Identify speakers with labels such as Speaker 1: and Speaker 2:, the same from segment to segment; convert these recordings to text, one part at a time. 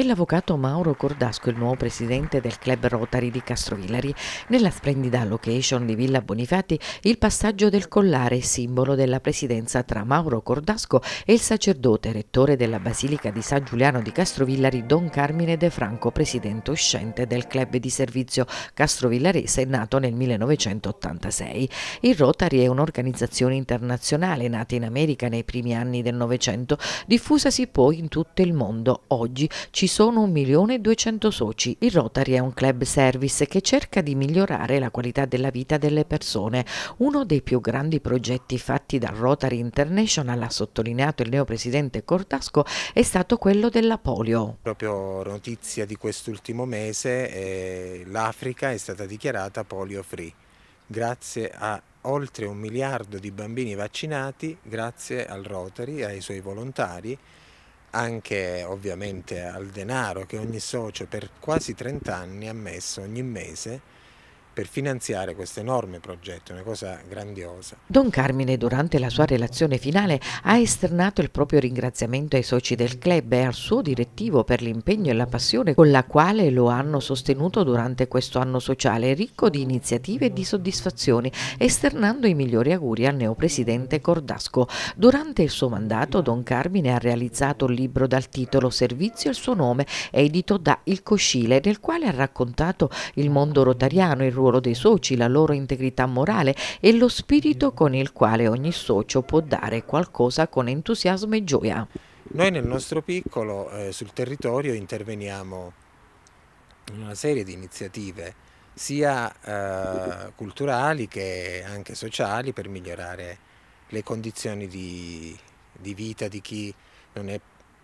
Speaker 1: È l'avvocato Mauro Cordasco, il nuovo presidente del club Rotary di Castrovillari. Nella splendida location di Villa Bonifati, il passaggio del collare, simbolo della presidenza tra Mauro Cordasco e il sacerdote rettore della Basilica di San Giuliano di Castrovillari, Don Carmine De Franco, presidente uscente del club di servizio castrovillarese, nato nel 1986. Il Rotary è un'organizzazione internazionale nata in America nei primi anni del Novecento, diffusasi poi in tutto il mondo. Oggi ci sono 1.200.000 soci. Il Rotary è un club service che cerca di migliorare la qualità della vita delle persone. Uno dei più grandi progetti fatti dal Rotary International, ha sottolineato il neopresidente Cortasco, è stato quello della polio.
Speaker 2: Proprio notizia di quest'ultimo mese, eh, l'Africa è stata dichiarata polio free grazie a oltre un miliardo di bambini vaccinati, grazie al Rotary e ai suoi volontari anche ovviamente al denaro che ogni socio per quasi 30 anni ha messo ogni mese per finanziare questo enorme progetto, una cosa grandiosa.
Speaker 1: Don Carmine durante la sua relazione finale ha esternato il proprio ringraziamento ai soci del club e al suo direttivo per l'impegno e la passione con la quale lo hanno sostenuto durante questo anno sociale ricco di iniziative e di soddisfazioni, esternando i migliori auguri al neopresidente Cordasco. Durante il suo mandato Don Carmine ha realizzato un libro dal titolo Servizio e il suo nome, edito da Il Coscile, nel quale ha raccontato il mondo rotariano, il ruolo dei soci, la loro integrità morale e lo spirito con il quale ogni socio può dare qualcosa con entusiasmo e gioia.
Speaker 2: Noi nel nostro piccolo eh, sul territorio interveniamo in una serie di iniziative sia eh, culturali che anche sociali per migliorare le condizioni di, di vita di chi non è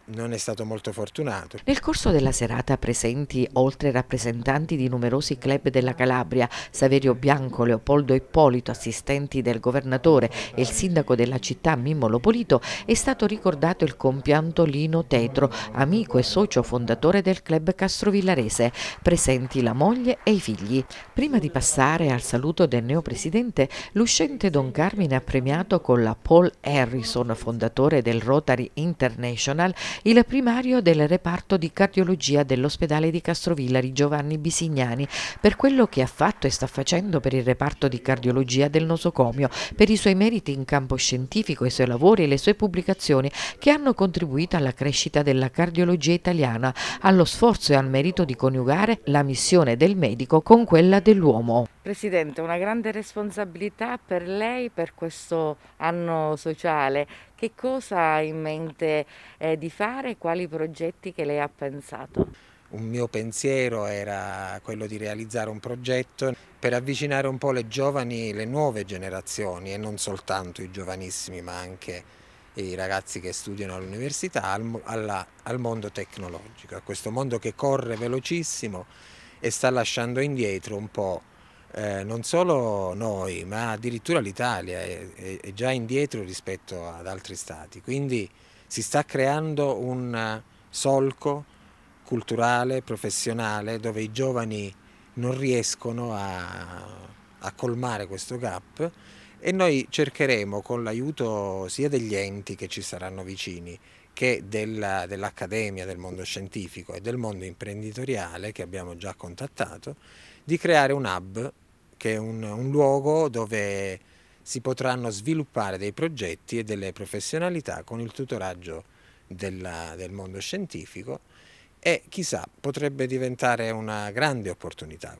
Speaker 2: non è stato molto fortunato. Nel
Speaker 1: corso della serata presenti, oltre rappresentanti di numerosi club della Calabria, Saverio Bianco, Leopoldo Ippolito, assistenti del governatore e il sindaco della città Mimmo Lopolito, è stato ricordato il compianto Lino Tetro, amico e socio fondatore del club Castrovillarese, presenti la moglie e i figli. Prima di passare al saluto del neopresidente, l'uscente Don Carmine ha premiato con la Paul Harrison, fondatore del Rotary International, il primario del reparto di cardiologia dell'ospedale di Castrovillari, Giovanni Bisignani, per quello che ha fatto e sta facendo per il reparto di cardiologia del nosocomio, per i suoi meriti in campo scientifico, i suoi lavori e le sue pubblicazioni che hanno contribuito alla crescita della cardiologia italiana, allo sforzo e al merito di coniugare la missione del medico con quella dell'uomo. Presidente, una grande responsabilità per lei per questo anno sociale. Che cosa ha in mente eh, di fare? Quali progetti che lei ha
Speaker 2: pensato? Un mio pensiero era quello di realizzare un progetto per avvicinare un po' le giovani, le nuove generazioni e non soltanto i giovanissimi ma anche i ragazzi che studiano all'università al, al mondo tecnologico, a questo mondo che corre velocissimo e sta lasciando indietro un po' eh, non solo noi ma addirittura l'Italia è, è, già indietro rispetto ad altri stati, quindi si sta creando un solco culturale, professionale dove i giovani non riescono a, a colmare questo gap e noi cercheremo con l'aiuto sia degli enti che ci saranno vicini che dell'Accademia del mondo scientifico e del mondo imprenditoriale che abbiamo già contattato, di creare un hub che è un, un luogo dove si potranno sviluppare dei progetti e delle professionalità con il tutoraggio della, del mondo scientifico e chissà potrebbe diventare una grande opportunità.